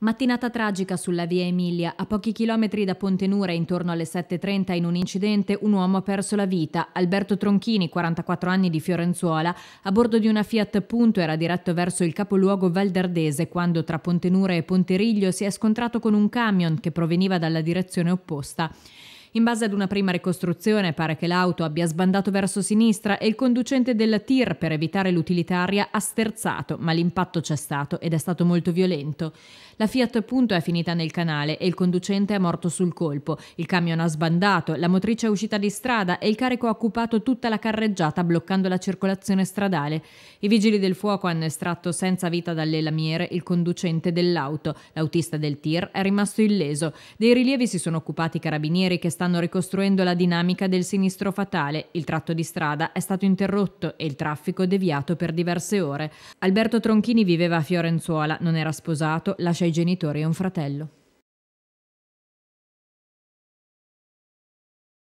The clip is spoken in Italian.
Mattinata tragica sulla via Emilia. A pochi chilometri da Pontenura, intorno alle 7.30, in un incidente, un uomo ha perso la vita. Alberto Tronchini, 44 anni di Fiorenzuola, a bordo di una Fiat Punto era diretto verso il capoluogo valdardese quando tra Pontenura e Ponteriglio si è scontrato con un camion che proveniva dalla direzione opposta. In base ad una prima ricostruzione pare che l'auto abbia sbandato verso sinistra e il conducente della tir per evitare l'utilitaria ha sterzato, ma l'impatto c'è stato ed è stato molto violento. La Fiat appunto è finita nel canale e il conducente è morto sul colpo. Il camion ha sbandato, la motrice è uscita di strada e il carico ha occupato tutta la carreggiata bloccando la circolazione stradale. I vigili del fuoco hanno estratto senza vita dalle lamiere il conducente dell'auto. L'autista del tir è rimasto illeso. Dei rilievi si sono occupati i carabinieri che stanno stanno ricostruendo la dinamica del sinistro fatale. Il tratto di strada è stato interrotto e il traffico deviato per diverse ore. Alberto Tronchini viveva a Fiorenzuola, non era sposato, lascia i genitori e un fratello.